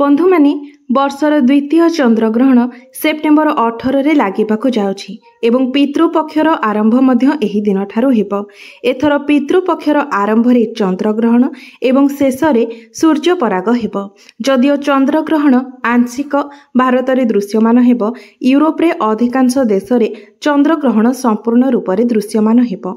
ବନ୍ଧୁମାନେ ବର୍ଷର ଦ୍ୱିତୀୟ ଚନ୍ଦ୍ରଗ୍ରହଣ ସେପ୍ଟେମ୍ବର ଅଠରରେ ଲାଗିବାକୁ ଯାଉଛି ଏବଂ ପିତୃପକ୍ଷର ଆରମ୍ଭ ମଧ୍ୟ ଏହି ଦିନଠାରୁ ହେବ ଏଥର ପିତୃପକ୍ଷର ଆରମ୍ଭରେ ଚନ୍ଦ୍ରଗ୍ରହଣ ଏବଂ ଶେଷରେ ସୂର୍ଯ୍ୟ ପରାଗ ହେବ ଯଦିଓ ଚନ୍ଦ୍ରଗ୍ରହଣ ଆଂଶିକ ଭାରତରେ ଦୃଶ୍ୟମାନ ହେବ ୟୁରୋପରେ ଅଧିକାଂଶ ଦେଶରେ ଚନ୍ଦ୍ରଗ୍ରହଣ ସମ୍ପୂର୍ଣ୍ଣ ରୂପରେ ଦୃଶ୍ୟମାନ ହେବ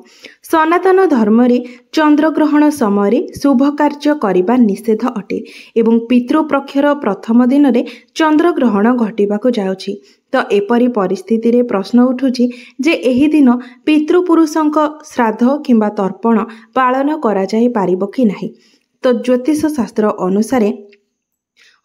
ସନାତନ ଧର୍ମରେ ଚନ୍ଦ୍ରଗ୍ରହଣ ସମୟରେ ଶୁଭ କାର୍ଯ୍ୟ କରିବା ନିଷେଧ ଅଟେ ଏବଂ ପିତୃପକ୍ଷର ପ୍ରଥମ ଦିନରେ ଚନ୍ଦ୍ରଗ୍ରହଣ ଘଟିବାକୁ ଯାଉଛି ତ ଏପରି ପରିସ୍ଥିତିରେ ପ୍ରଶ୍ନ ଉଠୁଛି ଯେ ଏହି ଦିନ ପିତୃପୁରୁଷଙ୍କ ଶ୍ରାଦ୍ଧ କିମ୍ବା ତର୍ପଣ ପାଳନ କରାଯାଇପାରିବ କି ନାହିଁ ତ ଜ୍ୟୋତିଷ ଶାସ୍ତ୍ର ଅନୁସାରେ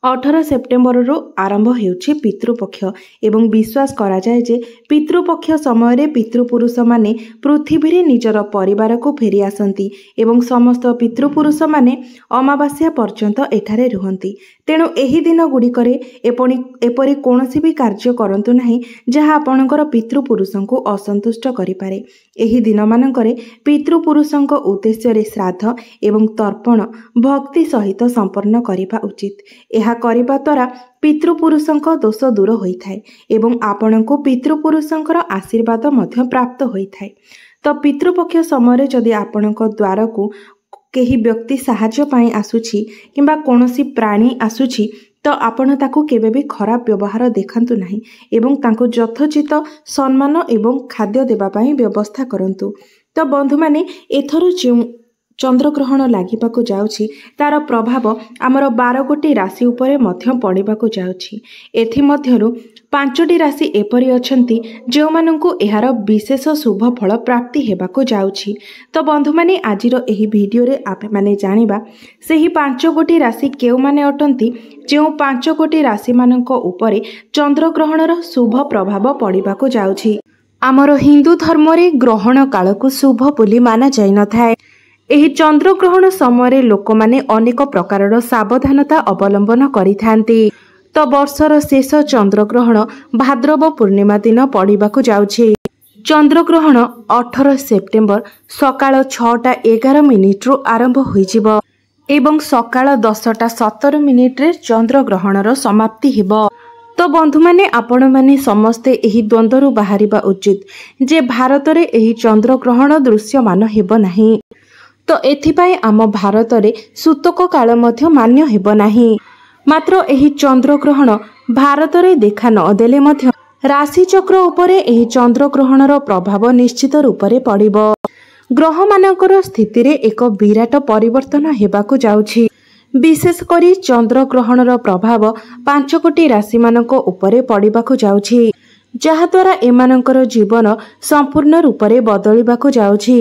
ଅଠର ସେପ୍ଟେମ୍ବରରୁ ଆରମ୍ଭ ହେଉଛି ପିତୃପକ୍ଷ ଏବଂ ବିଶ୍ୱାସ କରାଯାଏ ଯେ ପିତୃପକ୍ଷ ସମୟରେ ପିତୃପୁରୁଷମାନେ ପୃଥିବୀରେ ନିଜର ପରିବାରକୁ ଫେରି ଆସନ୍ତି ଏବଂ ସମସ୍ତ ପିତୃପୁରୁଷମାନେ ଅମାବାସ୍ୟା ପର୍ଯ୍ୟନ୍ତ ଏଠାରେ ରୁହନ୍ତି ତେଣୁ ଏହି ଦିନ ଗୁଡ଼ିକରେ ଏପରି ଏପରି କୌଣସି ବି କାର୍ଯ୍ୟ କରନ୍ତୁ ନାହିଁ ଯାହା ଆପଣଙ୍କର ପିତୃପୁରୁଷଙ୍କୁ ଅସନ୍ତୁଷ୍ଟ କରିପାରେ ଏହି ଦିନମାନଙ୍କରେ ପିତୃପୁରୁଷଙ୍କ ଉଦ୍ଦେଶ୍ୟରେ ଶ୍ରାଦ୍ଧ ଏବଂ ତର୍ପଣ ଭକ୍ତି ସହିତ ସମ୍ପନ୍ନ କରିବା ଉଚିତ ଏହା କରିବା ଦ୍ୱାରା ପିତୃପୁରୁଷଙ୍କ ଦୋଷ ଦୂର ହୋଇଥାଏ ଏବଂ ଆପଣଙ୍କୁ ପିତୃପୁରୁଷଙ୍କର ଆଶୀର୍ବାଦ ମଧ୍ୟ ପ୍ରାପ୍ତ ହୋଇଥାଏ ତ ପିତୃପକ୍ଷ ସମୟରେ ଯଦି ଆପଣଙ୍କ ଦ୍ୱାରକୁ କେହି ବ୍ୟକ୍ତି ସାହାଯ୍ୟ ପାଇଁ ଆସୁଛି କିମ୍ବା କୌଣସି ପ୍ରାଣୀ ଆସୁଛି ତ ଆପଣ ତାକୁ କେବେ ବି ଖରାପ ବ୍ୟବହାର ଦେଖାନ୍ତୁ ନାହିଁ ଏବଂ ତାଙ୍କୁ ଯଥୋଚିତ ସମ୍ମାନ ଏବଂ ଖାଦ୍ୟ ଦେବା ପାଇଁ ବ୍ୟବସ୍ଥା କରନ୍ତୁ ତ ବନ୍ଧୁମାନେ ଏଥର ଯେଉଁ ଚନ୍ଦ୍ରଗ୍ରହଣ ଲାଗିବାକୁ ଯାଉଛି ତା'ର ପ୍ରଭାବ ଆମର ବାର ଗୋଟି ରାଶି ଉପରେ ମଧ୍ୟ ପଡ଼ିବାକୁ ଯାଉଛି ଏଥିମଧ୍ୟରୁ ପାଞ୍ଚଟି ରାଶି ଏପରି ଅଛନ୍ତି ଯେଉଁମାନଙ୍କୁ ଏହାର ବିଶେଷ ଶୁଭ ଫଳ ପ୍ରାପ୍ତି ହେବାକୁ ଯାଉଛି ତ ବନ୍ଧୁମାନେ ଆଜିର ଏହି ଭିଡ଼ିଓରେ ଆମେମାନେ ଜାଣିବା ସେହି ପାଞ୍ଚ ଗୋଟି ରାଶି କେଉଁମାନେ ଅଟନ୍ତି ଯେଉଁ ପାଞ୍ଚ ଗୋଟି ରାଶିମାନଙ୍କ ଉପରେ ଚନ୍ଦ୍ରଗ୍ରହଣର ଶୁଭ ପ୍ରଭାବ ପଡ଼ିବାକୁ ଯାଉଛି ଆମର ହିନ୍ଦୁ ଧର୍ମରେ ଗ୍ରହଣ କାଳକୁ ଶୁଭ ବୋଲି ମାନାଯାଇନଥାଏ ଏହି ଚନ୍ଦ୍ରଗ୍ରହଣ ସମୟରେ ଲୋକମାନେ ଅନେକ ପ୍ରକାରର ସାବଧାନତା ଅବଲମ୍ବନ କରିଥାନ୍ତି ତ ବର୍ଷର ଶେଷ ଚନ୍ଦ୍ରଗ୍ରହଣ ଭାଦ୍ରବ ପୂର୍ଣ୍ଣିମା ଦିନ ପଡ଼ିବାକୁ ଯାଉଛି ଚନ୍ଦ୍ରଗ୍ରହଣ ଅଠର ସେପ୍ଟେମ୍ବର ସକାଳ ଛଅଟା ଏଗାର ମିନିଟ୍ରୁ ଆରମ୍ଭ ହୋଇଯିବ ଏବଂ ସକାଳ ଦଶଟା ସତର ମିନିଟ୍ରେ ଚନ୍ଦ୍ରଗ୍ରହଣର ସମାପ୍ତି ହେବ ତ ବନ୍ଧୁମାନେ ଆପଣମାନେ ସମସ୍ତେ ଏହି ଦ୍ୱନ୍ଦ୍ୱରୁ ବାହାରିବା ଉଚିତ ଯେ ଭାରତରେ ଏହି ଚନ୍ଦ୍ରଗ୍ରହଣ ଦୃଶ୍ୟମାନ ହେବ ନାହିଁ ତ ଏଥିପାଇଁ ଆମ ଭାରତରେ ସୂତକ କାଳ ମଧ୍ୟ ମାନ୍ୟ ହେବ ନାହିଁ ମାତ୍ର ଏହି ଚନ୍ଦ୍ରଗ୍ରହଣ ଭାରତରେ ଦେଖା ନ ଦେଲେ ମଧ୍ୟ ରାଶିଚକ୍ର ଉପରେ ଏହି ଚନ୍ଦ୍ରଗ୍ରହଣର ପ୍ରଭାବ ନିଶ୍ଚିତ ରୂପରେ ପଡ଼ିବ ଗ୍ରହମାନଙ୍କର ସ୍ଥିତିରେ ଏକ ବିରାଟ ପରିବର୍ତ୍ତନ ହେବାକୁ ଯାଉଛି ବିଶେଷ କରି ଚନ୍ଦ୍ରଗ୍ରହଣର ପ୍ରଭାବ ପାଞ୍ଚ କୋଟି ରାଶିମାନଙ୍କ ଉପରେ ପଡ଼ିବାକୁ ଯାଉଛି ଯାହାଦ୍ୱାରା ଏମାନଙ୍କର ଜୀବନ ସମ୍ପୂର୍ଣ୍ଣ ରୂପରେ ବଦଳିବାକୁ ଯାଉଛି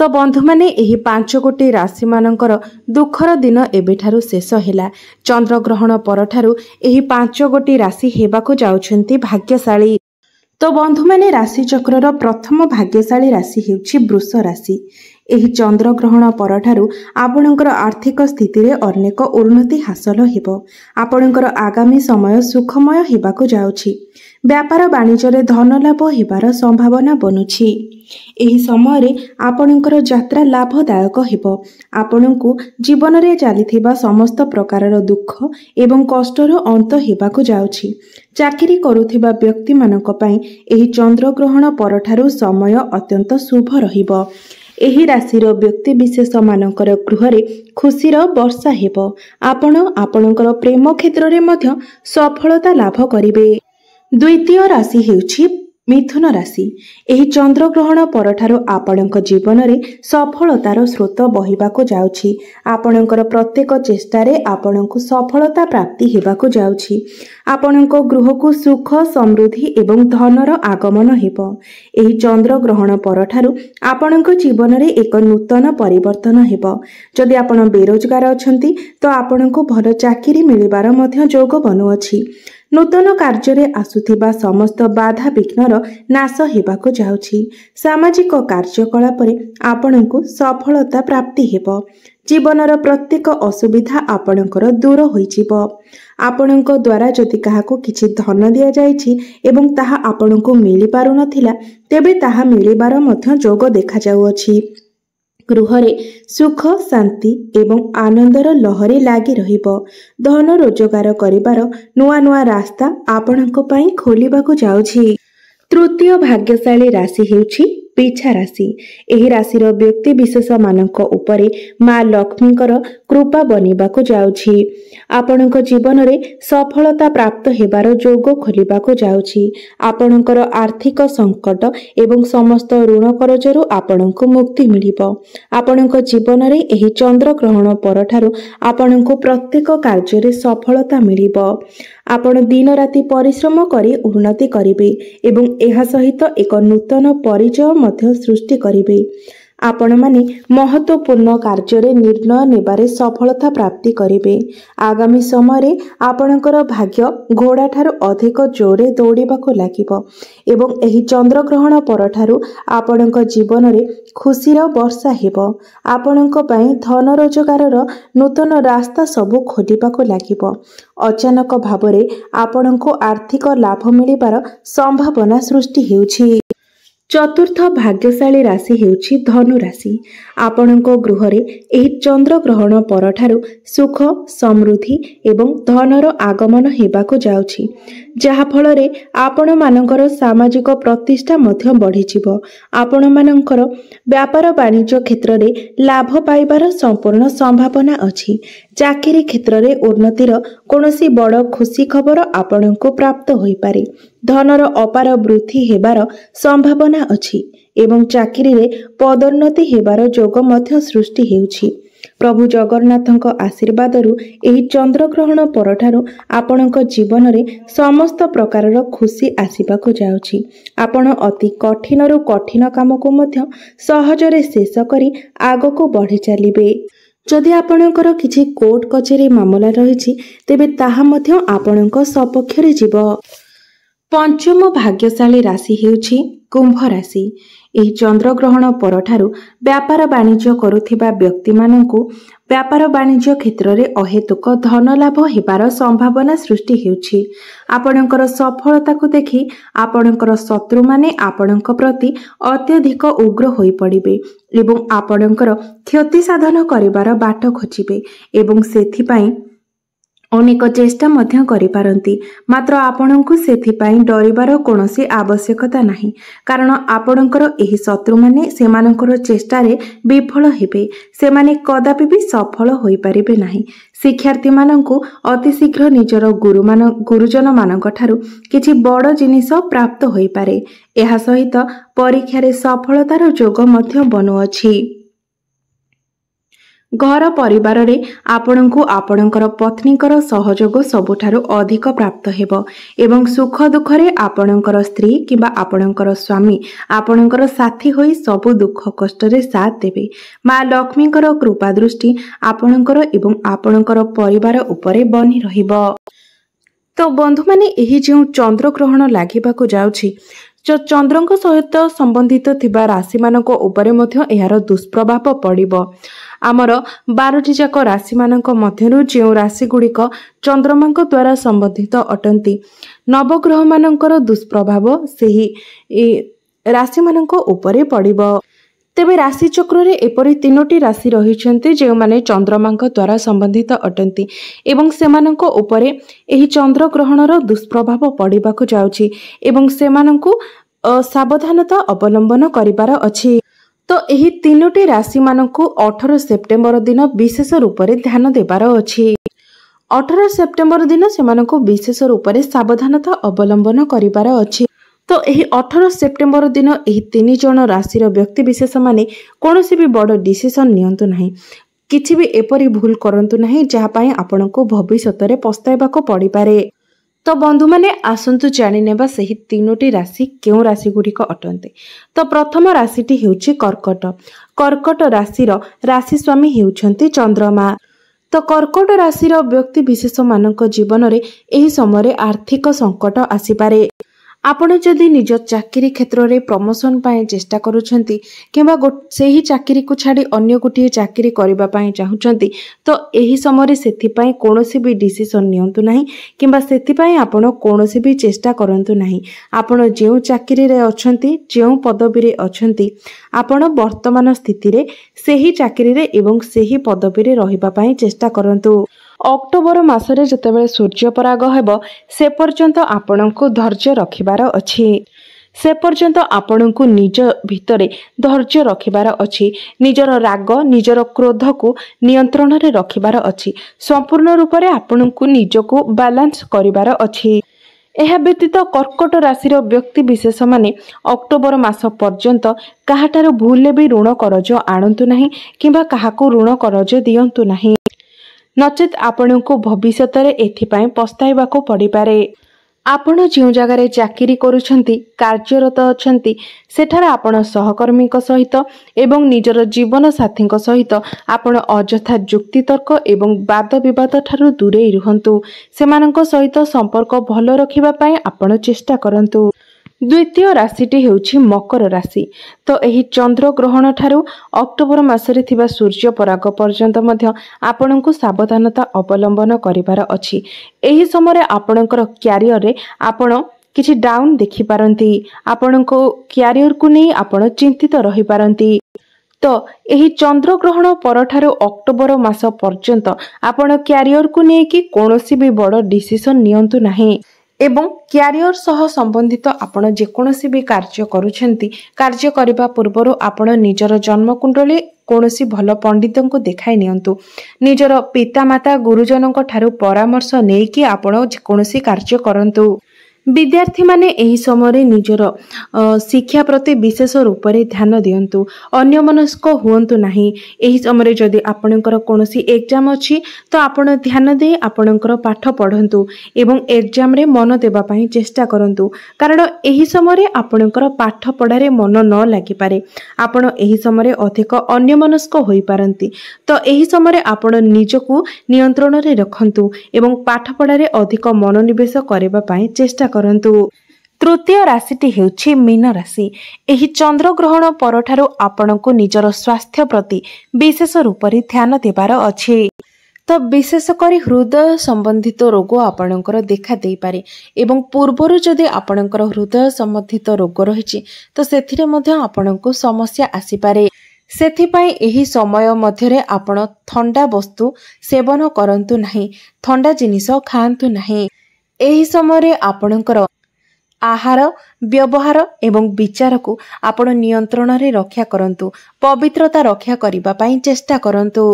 ତ ବନ୍ଧୁମାନେ ଏହି ପାଞ୍ଚ ଗୋଟି ରାଶିମାନଙ୍କର ଦୁଃଖର ଦିନ ଏବେଠାରୁ ଶେଷ ହେଲା ଚନ୍ଦ୍ରଗ୍ରହଣ ପରଠାରୁ ଏହି ପାଞ୍ଚ ଗୋଟି ରାଶି ହେବାକୁ ଯାଉଛନ୍ତି ଭାଗ୍ୟଶାଳୀ ତ ବନ୍ଧୁମାନେ ରାଶିଚକ୍ରର ପ୍ରଥମ ଭାଗ୍ୟଶାଳୀ ରାଶି ହେଉଛି ବୃଷ ରାଶି ଏହି ଚନ୍ଦ୍ରଗ୍ରହଣ ପରଠାରୁ ଆପଣଙ୍କର ଆର୍ଥିକ ସ୍ଥିତିରେ ଅନେକ ଉନ୍ନତି ହାସଲ ହେବ ଆପଣଙ୍କର ଆଗାମୀ ସମୟ ସୁଖମୟ ହେବାକୁ ଯାଉଛି ବ୍ୟାପାର ବାଣିଜ୍ୟରେ ଧନଲାଭ ହେବାର ସମ୍ଭାବନା ବନୁଛି ଏହି ସମୟରେ ଆପଣଙ୍କର ଯାତ୍ରା ଲାଭଦାୟକ ହେବ ଆପଣଙ୍କୁ ଜୀବନରେ ଚାଲିଥିବା ସମସ୍ତ ପ୍ରକାରର ଦୁଃଖ ଏବଂ କଷ୍ଟର ଅନ୍ତ ହେବାକୁ ଯାଉଛି ଚାକିରି କରୁଥିବା ବ୍ୟକ୍ତିମାନଙ୍କ ପାଇଁ ଏହି ଚନ୍ଦ୍ରଗ୍ରହଣ ପରଠାରୁ ସମୟ ଅତ୍ୟନ୍ତ ଶୁଭ ରହିବ ଏହି ରାଶିର ବ୍ୟକ୍ତିବିଶେଷମାନଙ୍କର ଗୃହରେ ଖୁସିର ବର୍ଷା ହେବ ଆପଣ ଆପଣଙ୍କର ପ୍ରେମ କ୍ଷେତ୍ରରେ ମଧ୍ୟ ସଫଳତା ଲାଭ କରିବେ ଦ୍ୱିତୀୟ ରାଶି ହେଉଛି ମିଥୁନ ରାଶି ଏହି ଚନ୍ଦ୍ରଗ୍ରହଣ ପରଠାରୁ ଆପଣଙ୍କ ଜୀବନରେ ସଫଳତାର ସ୍ରୋତ ବହିବାକୁ ଯାଉଛି ଆପଣଙ୍କର ପ୍ରତ୍ୟେକ ଚେଷ୍ଟାରେ ଆପଣଙ୍କୁ ସଫଳତା ପ୍ରାପ୍ତି ହେବାକୁ ଯାଉଛି ଆପଣଙ୍କ ଗୃହକୁ ସୁଖ ସମୃଦ୍ଧି ଏବଂ ଧନର ଆଗମନ ହେବ ଏହି ଚନ୍ଦ୍ରଗ୍ରହଣ ପରଠାରୁ ଆପଣଙ୍କ ଜୀବନରେ ଏକ ନୂତନ ପରିବର୍ତ୍ତନ ହେବ ଯଦି ଆପଣ ବେରୋଜଗାର ଅଛନ୍ତି ତ ଆପଣଙ୍କୁ ଭଲ ଚାକିରି ମିଳିବାର ମଧ୍ୟ ଯୋଗ ବନୁଅଛି ନୂତନ କାର୍ଯ୍ୟରେ ଆସୁଥିବା ସମସ୍ତ ବାଧାବିଘ୍ନର ନାଶ ହେବାକୁ ଯାଉଛି ସାମାଜିକ କାର୍ଯ୍ୟକଳାପରେ ଆପଣଙ୍କୁ ସଫଳତା ପ୍ରାପ୍ତି ହେବ ଜୀବନର ପ୍ରତ୍ୟେକ ଅସୁବିଧା ଆପଣଙ୍କର ଦୂର ହୋଇଯିବ ଆପଣଙ୍କ ଦ୍ୱାରା ଯଦି କାହାକୁ କିଛି ଧନ ଦିଆଯାଇଛି ଏବଂ ତାହା ଆପଣଙ୍କୁ ମିଳିପାରୁନଥିଲା ତେବେ ତାହା ମିଳିବାର ମଧ୍ୟ ଯୋଗ ଦେଖାଯାଉଅଛି ଗୃହରେ ସୁଖ ଶାନ୍ତି ଏବଂ ଆନନ୍ଦର ଲହରୀ ଲାଗି ରହିବ ଧନ ରୋଜଗାର କରିବାର ନୂଆ ନୂଆ ରାସ୍ତା ଆପଣଙ୍କ ପାଇଁ ଖୋଲିବାକୁ ଯାଉଛି ତୃତୀୟ ଭାଗ୍ୟଶାଳୀ ରାଶି ହେଉଛି ପିଛା ରାଶି ଏହି ରାଶିର ବ୍ୟକ୍ତିବିଶେଷ ମାନଙ୍କ ଉପରେ ମା ଲକ୍ଷ୍ମୀଙ୍କର କୃପା ବନିବାକୁ ଯାଉଛି ଆପଣଙ୍କ ଜୀବନରେ ସଫଳତା ପ୍ରାପ୍ତ ହେବାର ଯୋଗ ଖୋଲିବାକୁ ଯାଉଛି ଆପଣଙ୍କର ଆର୍ଥିକ ସଙ୍କଟ ଏବଂ ସମସ୍ତ ଋଣ କରଜରୁ ଆପଣଙ୍କୁ ମୁକ୍ତି ମିଳିବ ଆପଣଙ୍କ ଜୀବନରେ ଏହି ଚନ୍ଦ୍ରଗ୍ରହଣ ପରଠାରୁ ଆପଣଙ୍କୁ ପ୍ରତ୍ୟେକ କାର୍ଯ୍ୟରେ ସଫଳତା ମିଳିବ ଆପଣ ଦିନ ରାତି ପରିଶ୍ରମ କରି ଉନ୍ନତି କରିବେ ଏବଂ ଏହା ସହିତ ଏକ ନୂତନ ପରିଚୟ ମଧ୍ୟ ସୃଷ୍ଟି କରିବେ ଆପଣମାନେ ମହତ୍ଵପୂର୍ଣ୍ଣ କାର୍ଯ୍ୟରେ ନିର୍ଣ୍ଣୟ ନେବାରେ ସଫଳତା ପ୍ରାପ୍ତି କରିବେ ଆଗାମୀ ସମୟରେ ଆପଣଙ୍କର ଭାଗ୍ୟ ଘୋଡ଼ାଠାରୁ ଅଧିକ ଜୋରରେ ଦୌଡ଼ିବାକୁ ଲାଗିବ ଏବଂ ଏହି ଚନ୍ଦ୍ରଗ୍ରହଣ ପରଠାରୁ ଆପଣଙ୍କ ଜୀବନରେ ଖୁସିର ବର୍ଷା ହେବ ଆପଣଙ୍କ ପାଇଁ ଧନ ରୋଜଗାରର ନୂତନ ରାସ୍ତା ସବୁ ଖୋଲିବାକୁ ଲାଗିବ ଅଚାନକ ଭାବରେ ଆପଣଙ୍କୁ ଆର୍ଥିକ ଲାଭ ମିଳିବାର ସମ୍ଭାବନା ସୃଷ୍ଟି ହେଉଛି ଚତୁର୍ଥ ଭାଗ୍ୟଶାଳୀ ରାଶି ହେଉଛି ଧନୁରାଶି ଆପଣଙ୍କ ଗୃହରେ ଏହି ଚନ୍ଦ୍ରଗ୍ରହଣ ପରଠାରୁ ସୁଖ ସମୃଦ୍ଧି ଏବଂ ଧନର ଆଗମନ ହେବାକୁ ଯାଉଛି ଯାହାଫଳରେ ଆପଣମାନଙ୍କର ସାମାଜିକ ପ୍ରତିଷ୍ଠା ମଧ୍ୟ ବଢ଼ିଯିବ ଆପଣମାନଙ୍କର ବ୍ୟାପାର ବାଣିଜ୍ୟ କ୍ଷେତ୍ରରେ ଲାଭ ପାଇବାର ସମ୍ପୂର୍ଣ୍ଣ ସମ୍ଭାବନା ଅଛି ଚାକିରି କ୍ଷେତ୍ରରେ ଉନ୍ନତିର କୌଣସି ବଡ଼ ଖୁସି ଖବର ଆପଣଙ୍କୁ ପ୍ରାପ୍ତ ହୋଇପାରେ ଧନର ଅପାର ବୃଦ୍ଧି ହେବାର ସମ୍ଭାବନା ଅଛି ଏବଂ ଚାକିରିରେ ପଦୋନ୍ନତି ହେବାର ଯୋଗ ମଧ୍ୟ ସୃଷ୍ଟି ହେଉଛି ପ୍ରଭୁ ଜଗନ୍ନାଥଙ୍କ ଆଶୀର୍ବାଦରୁ ଏହି ଚନ୍ଦ୍ରଗ୍ରହଣ ପରଠାରୁ ଆପଣଙ୍କ ଜୀବନରେ ସମସ୍ତ ପ୍ରକାରର ଖୁସି ଆସିବାକୁ ଯାଉଛି ଆପଣ ଅତି କଠିନରୁ କଠିନ କାମକୁ ମଧ୍ୟ ସହଜରେ ଶେଷ କରି ଆଗକୁ ବଢ଼ି ଚାଲିବେ ଯଦି ଆପଣଙ୍କର କିଛି କୋର୍ଟ କଚେରୀ ମାମଲା ରହିଛି ତେବେ ତାହା ମଧ୍ୟ ଆପଣଙ୍କ ସପକ୍ଷରେ ଯିବ ପଞ୍ଚମ ଭାଗ୍ୟଶାଳୀ ରାଶି ହେଉଛି କୁମ୍ଭ ରାଶି ଏହି ଚନ୍ଦ୍ରଗ୍ରହଣ ପରଠାରୁ ବ୍ୟାପାର ବାଣିଜ୍ୟ କରୁଥିବା ବ୍ୟକ୍ତିମାନଙ୍କୁ ବ୍ୟାପାର ବାଣିଜ୍ୟ କ୍ଷେତ୍ରରେ ଅହେତୁକ ଧନ ଲାଭ ହେବାର ସମ୍ଭାବନା ସୃଷ୍ଟି ହେଉଛି ଆପଣଙ୍କର ସଫଳତାକୁ ଦେଖି ଆପଣଙ୍କର ଶତ୍ରୁମାନେ ଆପଣଙ୍କ ପ୍ରତି ଅତ୍ୟଧିକ ଉଗ୍ର ହୋଇପଡ଼ିବେ ଏବଂ ଆପଣଙ୍କର କ୍ଷତି ସାଧନ କରିବାର ବାଟ ଖୋଜିବେ ଏବଂ ସେଥିପାଇଁ ଅନେକ ଚେଷ୍ଟା ମଧ୍ୟ କରିପାରନ୍ତି ମାତ୍ର ଆପଣଙ୍କୁ ସେଥିପାଇଁ ଡରିବାର କୌଣସି ଆବଶ୍ୟକତା ନାହିଁ କାରଣ ଆପଣଙ୍କର ଏହି ଶତ୍ରୁମାନେ ସେମାନଙ୍କର ଚେଷ୍ଟାରେ ବିଫଳ ହେବେ ସେମାନେ କଦାପି ବି ସଫଳ ହୋଇପାରିବେ ନାହିଁ ଶିକ୍ଷାର୍ଥୀମାନଙ୍କୁ ଅତି ଶୀଘ୍ର ନିଜର ଗୁରୁମାନ ଗୁରୁଜନମାନଙ୍କ ଠାରୁ କିଛି ବଡ଼ ଜିନିଷ ପ୍ରାପ୍ତ ହୋଇପାରେ ଏହା ସହିତ ପରୀକ୍ଷାରେ ସଫଳତାର ଯୋଗ ମଧ୍ୟ ବନୁଅଛି ଘର ପରିବାରରେ ଆପଣଙ୍କୁ ଆପଣଙ୍କର ପତ୍ନୀଙ୍କର ସହଯୋଗ ସବୁଠାରୁ ଅଧିକ ପ୍ରାପ୍ତ ହେବ ଏବଂ ସୁଖ ଦୁଃଖରେ ଆପଣଙ୍କର ସ୍ତ୍ରୀ କିମ୍ବା ଆପଣଙ୍କର ସ୍ୱାମୀ ଆପଣଙ୍କର ସାଥୀ ହୋଇ ସବୁ ଦୁଃଖ କଷ୍ଟରେ ସାଥ ଦେବେ ମା ଲକ୍ଷ୍ମୀଙ୍କର କୃପା ଦୃଷ୍ଟି ଆପଣଙ୍କର ଏବଂ ଆପଣଙ୍କର ପରିବାର ଉପରେ ବନି ରହିବ ତ ବନ୍ଧୁମାନେ ଏହି ଯେଉଁ ଚନ୍ଦ୍ରଗ୍ରହଣ ଲାଗିବାକୁ ଯାଉଛି ଚନ୍ଦ୍ରଙ୍କ ସହିତ ସମ୍ବନ୍ଧିତ ଥିବା ରାଶିମାନଙ୍କ ଉପରେ ମଧ୍ୟ ଏହାର ଦୁଷ୍ପ୍ରଭାବ ପଡ଼ିବ ଆମର ବାରଟି ଯାକ ରାଶିମାନଙ୍କ ମଧ୍ୟରୁ ଯେଉଁ ରାଶିଗୁଡ଼ିକ ଚନ୍ଦ୍ରମାଙ୍କ ଦ୍ୱାରା ସମ୍ବନ୍ଧିତ ଅଟନ୍ତି ନବଗ୍ରହମାନଙ୍କର ଦୁଷ୍ପ୍ରଭାବ ସେହି ରାଶିମାନଙ୍କ ଉପରେ ପଡ଼ିବ ତେବେ ରାଶି ରାଶିଚକ୍ରରେ ଏପରି ତିନୋଟି ରାଶି ରହିଛନ୍ତି ଯେଉଁମାନେ ଚନ୍ଦ୍ରମାଙ୍କ ଦ୍ୱାରା ସମ୍ବନ୍ଧିତ ଅଟନ୍ତି ଏବଂ ସେମାନଙ୍କ ଉପରେ ଏହି ଚନ୍ଦ୍ରଗ୍ରହଣର ଦୁଷ୍ପ୍ରଭାବ ପଡ଼ିବାକୁ ଯାଉଛି ଏବଂ ସେମାନଙ୍କୁ ସାବଧାନତା ଅବଲମ୍ବନ କରିବାର ଅଛି ତ ଏହି ତିନୋଟି ରାଶିମାନଙ୍କୁ ଅଠର ସେପ୍ଟେମ୍ବର ଦିନ ବିଶେଷ ରୂପରେ ଧ୍ୟାନ ଦେବାର ଅଛି ଅଠର ସେପ୍ଟେମ୍ବର ଦିନ ସେମାନଙ୍କୁ ବିଶେଷ ରୂପରେ ସାବଧାନତା ଅବଲମ୍ବନ କରିବାର ଅଛି ତ ଏହି ଅଠର ସେପ୍ଟେମ୍ବର ଦିନ ଏହି ତିନି ଜଣ ରାଶିର ବ୍ୟକ୍ତିବିଶେଷ ମାନେ କୌଣସି ବି ବଡ଼ ଡିସିସନ୍ ନିଅନ୍ତୁ ନାହିଁ କିଛି ବି ଏପରି ଭୁଲ କରନ୍ତୁ ନାହିଁ ଯାହା ପାଇଁ ଆପଣଙ୍କୁ ଭବିଷ୍ୟତରେ ପସ୍ତାଇବାକୁ ପଡ଼ିପାରେ ତ ବନ୍ଧୁମାନେ ଆସନ୍ତୁ ଜାଣିନେବା ସେହି ତିନୋଟି ରାଶି କେଉଁ ରାଶି ଗୁଡିକ ଅଟନ୍ତି ତ ପ୍ରଥମ ରାଶିଟି ହେଉଛି କର୍କଟ କର୍କଟ ରାଶିର ରାଶି ସ୍ୱାମୀ ହେଉଛନ୍ତି ଚନ୍ଦ୍ରମା ତ କର୍କଟ ରାଶିର ବ୍ୟକ୍ତିବିଶେଷମାନଙ୍କ ଜୀବନରେ ଏହି ସମୟରେ ଆର୍ଥିକ ସଙ୍କଟ ଆସିପାରେ ଆପଣ ଯଦି ନିଜ ଚାକିରି କ୍ଷେତ୍ରରେ ପ୍ରମୋସନ୍ ପାଇଁ ଚେଷ୍ଟା କରୁଛନ୍ତି କିମ୍ବା ସେହି ଚାକିରିକୁ ଛାଡ଼ି ଅନ୍ୟ ଗୋଟିଏ ଚାକିରି କରିବା ପାଇଁ ଚାହୁଁଛନ୍ତି ତ ଏହି ସମୟରେ ସେଥିପାଇଁ କୌଣସି ବି ଡିସିସନ୍ ନିଅନ୍ତୁ ନାହିଁ କିମ୍ବା ସେଥିପାଇଁ ଆପଣ କୌଣସି ବି ଚେଷ୍ଟା କରନ୍ତୁ ନାହିଁ ଆପଣ ଯେଉଁ ଚାକିରିରେ ଅଛନ୍ତି ଯେଉଁ ପଦବୀରେ ଅଛନ୍ତି ଆପଣ ବର୍ତ୍ତମାନ ସ୍ଥିତିରେ ସେହି ଚାକିରିରେ ଏବଂ ସେହି ପଦବୀରେ ରହିବା ପାଇଁ ଚେଷ୍ଟା କରନ୍ତୁ ଅକ୍ଟୋବର ମାସରେ ଯେତେବେଳେ ସୂର୍ଯ୍ୟପରାଗ ହେବ ସେ ପର୍ଯ୍ୟନ୍ତ ଆପଣଙ୍କୁ ଧୈର୍ଯ୍ୟ ରଖିବାର ଅଛି ସେ ପର୍ଯ୍ୟନ୍ତ ଆପଣଙ୍କୁ ନିଜ ଭିତରେ ଧୈର୍ଯ୍ୟ ରଖିବାର ଅଛି ନିଜର ରାଗ ନିଜର କ୍ରୋଧକୁ ନିୟନ୍ତ୍ରଣରେ ରଖିବାର ଅଛି ସମ୍ପୂର୍ଣ୍ଣ ରୂପରେ ଆପଣଙ୍କୁ ନିଜକୁ ବାଲାନ୍ସ କରିବାର ଅଛି ଏହା ବ୍ୟତୀତ କର୍କଟ ରାଶିର ବ୍ୟକ୍ତିବିଶେଷମାନେ ଅକ୍ଟୋବର ମାସ ପର୍ଯ୍ୟନ୍ତ କାହାଠାରୁ ଭୁଲ୍ରେ ବି ଋଣ କରଜ ଆଣନ୍ତୁ ନାହିଁ କିମ୍ବା କାହାକୁ ଋଣ କରଜ ଦିଅନ୍ତୁ ନାହିଁ ନଚେତ୍ ଆପଣଙ୍କୁ ଭବିଷ୍ୟତରେ ଏଥିପାଇଁ ପସ୍ତାଇବାକୁ ପଡ଼ିପାରେ ଆପଣ ଯେଉଁ ଜାଗାରେ ଚାକିରି କରୁଛନ୍ତି କାର୍ଯ୍ୟରତ ଅଛନ୍ତି ସେଠାରେ ଆପଣ ସହକର୍ମୀଙ୍କ ସହିତ ଏବଂ ନିଜର ଜୀବନସାଥୀଙ୍କ ସହିତ ଆପଣ ଅଯଥା ଯୁକ୍ତିତର୍କ ଏବଂ ବାଦ ବାଦବିବାଦଠାରୁ ଦୂରେଇ ରୁହନ୍ତୁ ସେମାନଙ୍କ ସହିତ ସମ୍ପର୍କ ଭଲ ରଖିବା ପାଇଁ ଆପଣ ଚେଷ୍ଟା କରନ୍ତୁ ଦ୍ୱିତୀୟ ରାଶିଟି ହେଉଛି ମକର ରାଶି ତ ଏହି ଚନ୍ଦ୍ରଗ୍ରହଣ ଠାରୁ ଅକ୍ଟୋବର ମାସରେ ଥିବା ସୂର୍ଯ୍ୟ ପରାଗ ପର୍ଯ୍ୟନ୍ତ ମଧ୍ୟ ଆପଣଙ୍କୁ ସାବଧାନତା ଅବଲମ୍ବନ କରିବାର ଅଛି ଏହି ସମୟରେ ଆପଣଙ୍କର କ୍ୟାରିଅରରେ ଆପଣ କିଛି ଡାଉନ୍ ଦେଖିପାରନ୍ତି ଆପଣଙ୍କ କ୍ୟାରିଅରକୁ ନେଇ ଆପଣ ଚିନ୍ତିତ ରହିପାରନ୍ତି ତ ଏହି ଚନ୍ଦ୍ରଗ୍ରହଣ ପରଠାରୁ ଅକ୍ଟୋବର ମାସ ପର୍ଯ୍ୟନ୍ତ ଆପଣ କ୍ୟାରିଅରକୁ ନେଇକି କୌଣସି ବି ବଡ଼ ଡିସିସନ୍ ନିଅନ୍ତୁ ନାହିଁ ଏବଂ କ୍ୟାରିୟର ସହ ସମ୍ବନ୍ଧିତ ଆପଣ ଯେକୌଣସି ବି କାର୍ଯ୍ୟ କରୁଛନ୍ତି କାର୍ଯ୍ୟ କରିବା ପୂର୍ବରୁ ଆପଣ ନିଜର ଜନ୍ମକୁଣ୍ଡଳୀ କୌଣସି ଭଲ ପଣ୍ଡିତଙ୍କୁ ଦେଖାଇ ନିଅନ୍ତୁ ନିଜର ପିତାମାତା ଗୁରୁଜନଙ୍କ ଠାରୁ ପରାମର୍ଶ ନେଇକି ଆପଣ ଯେକୌଣସି କାର୍ଯ୍ୟ କରନ୍ତୁ ବିଦ୍ୟାର୍ଥୀମାନେ ଏହି ସମୟରେ ନିଜର ଶିକ୍ଷା ପ୍ରତି ବିଶେଷ ରୂପରେ ଧ୍ୟାନ ଦିଅନ୍ତୁ ଅନ୍ୟମନସ୍କ ହୁଅନ୍ତୁ ନାହିଁ ଏହି ସମୟରେ ଯଦି ଆପଣଙ୍କର କୌଣସି ଏକ୍ଜାମ୍ ଅଛି ତ ଆପଣ ଧ୍ୟାନ ଦେଇ ଆପଣଙ୍କର ପାଠ ପଢ଼ନ୍ତୁ ଏବଂ ଏକ୍ଜାମ୍ରେ ମନ ଦେବା ପାଇଁ ଚେଷ୍ଟା କରନ୍ତୁ କାରଣ ଏହି ସମୟରେ ଆପଣଙ୍କର ପାଠ ପଢ଼ାରେ ମନ ନ ଲାଗିପାରେ ଆପଣ ଏହି ସମୟରେ ଅଧିକ ଅନ୍ୟମନସ୍କ ହୋଇପାରନ୍ତି ତ ଏହି ସମୟରେ ଆପଣ ନିଜକୁ ନିୟନ୍ତ୍ରଣରେ ରଖନ୍ତୁ ଏବଂ ପାଠପଢ଼ାରେ ଅଧିକ ମନୋନିବେଶ କରିବା ପାଇଁ ଚେଷ୍ଟା କରନ୍ତୁ ତୃତୀୟ ରାଶିଟି ହେଉଛି ମୀନ ରାଶି ଏହି ଚନ୍ଦ୍ରଗ୍ରହଣ ପରଠାରୁ ଆପଣଙ୍କୁ ନିଜର ସ୍ୱାସ୍ଥ୍ୟ ପ୍ରତି ବିଶେଷ ରୂପରେ ଧ୍ୟାନ ଦେବାର ଅଛି ତ ବିଶେଷ କରି ହୃଦୟ ସମ୍ବନ୍ଧିତ ରୋଗ ଆପଣଙ୍କର ଦେଖା ଦେଇପାରେ ଏବଂ ପୂର୍ବରୁ ଯଦି ଆପଣଙ୍କର ହୃଦୟ ସମ୍ବନ୍ଧିତ ରୋଗ ରହିଛି ତ ସେଥିରେ ମଧ୍ୟ ଆପଣଙ୍କୁ ସମସ୍ୟା ଆସିପାରେ ସେଥିପାଇଁ ଏହି ସମୟ ମଧ୍ୟରେ ଆପଣ ଥଣ୍ଡା ବସ୍ତୁ ସେବନ କରନ୍ତୁ ନାହିଁ ଥଣ୍ଡା ଜିନିଷ ଖାଆନ୍ତୁ ନାହିଁ ଏହି ସମୟରେ ଆପଣଙ୍କର ଆହାର ବ୍ୟବହାର ଏବଂ ବିଚାରକୁ ଆପଣ ନିୟନ୍ତ୍ରଣରେ ରକ୍ଷା କରନ୍ତୁ ପବିତ୍ରତା ରକ୍ଷା କରିବା ପାଇଁ ଚେଷ୍ଟା କରନ୍ତୁ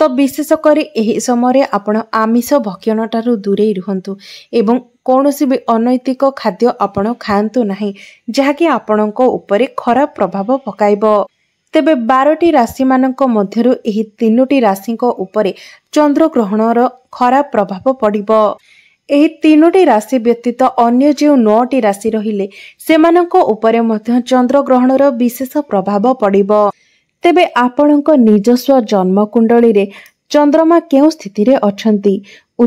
ତ ବିଶେଷ କରି ଏହି ସମୟରେ ଆପଣ ଆମିଷ ଭକ୍ଷଣ ଠାରୁ ଦୂରେଇ ରୁହନ୍ତୁ ଏବଂ କୌଣସି ବି ଅନୈତିକ ଖାଦ୍ୟ ଆପଣ ଖାଆନ୍ତୁ ନାହିଁ ଯାହାକି ଆପଣଙ୍କ ଉପରେ ଖରାପ ପ୍ରଭାବ ପକାଇବ ତେବେ ବାରଟି ରାଶିମାନଙ୍କ ମଧ୍ୟରୁ ଏହି ତିନୋଟି ରାଶିଙ୍କ ଉପରେ ଚନ୍ଦ୍ରଗ୍ରହଣର ଖରାପ ପ୍ରଭାବ ପଡ଼ିବ ଏହି ତିନୋଟି ରାଶି ବ୍ୟତୀତ ଅନ୍ୟ ଯେଉଁ ନଅଟି ରାଶି ରହିଲେ ସେମାନଙ୍କ ଉପରେ ମଧ୍ୟ ଚନ୍ଦ୍ରଗ୍ରହଣର ବିଶେଷ ପ୍ରଭାବ ପଡ଼ିବ ତେବେ ଆପଣଙ୍କ ନିଜସ୍ୱ ଜନ୍ମକୁଣ୍ଡଳୀରେ ଚନ୍ଦ୍ରମା କେଉଁ ସ୍ଥିତିରେ ଅଛନ୍ତି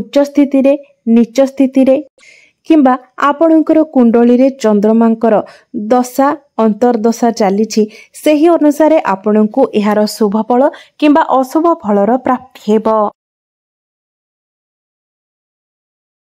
ଉଚ୍ଚ ସ୍ଥିତିରେ ନିଚ ସ୍ଥିତିରେ କିମ୍ବା ଆପଣଙ୍କର କୁଣ୍ଡଳୀରେ ଚନ୍ଦ୍ରମାଙ୍କର ଦଶା ଅନ୍ତର୍ଦ୍ଦଶା ଚାଲିଛି ସେହି ଅନୁସାରେ ଆପଣଙ୍କୁ ଏହାର ଶୁଭ ଫଳ କିମ୍ବା ଅଶୁଭ ଫଳର ପ୍ରାପ୍ତି ହେବ